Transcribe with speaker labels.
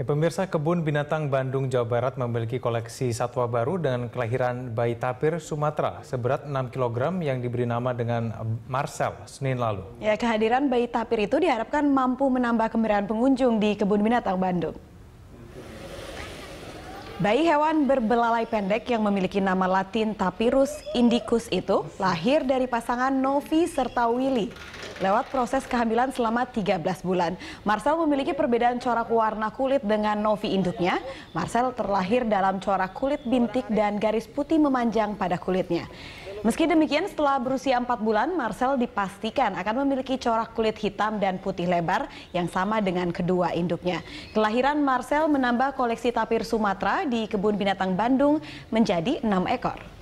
Speaker 1: Ya, pemirsa Kebun Binatang Bandung, Jawa Barat memiliki koleksi satwa baru dengan kelahiran bayi tapir Sumatera seberat 6 kg yang diberi nama dengan Marcel Senin lalu.
Speaker 2: Ya, kehadiran bayi tapir itu diharapkan mampu menambah kemeriahan pengunjung di Kebun Binatang Bandung. Bayi hewan berbelalai pendek yang memiliki nama latin Tapirus indicus itu lahir dari pasangan Novi serta Willy. Lewat proses kehamilan selama 13 bulan, Marcel memiliki perbedaan corak warna kulit dengan Novi induknya. Marcel terlahir dalam corak kulit bintik dan garis putih memanjang pada kulitnya. Meski demikian, setelah berusia 4 bulan, Marcel dipastikan akan memiliki corak kulit hitam dan putih lebar yang sama dengan kedua induknya. Kelahiran Marcel menambah koleksi tapir Sumatera di Kebun Binatang Bandung menjadi 6 ekor.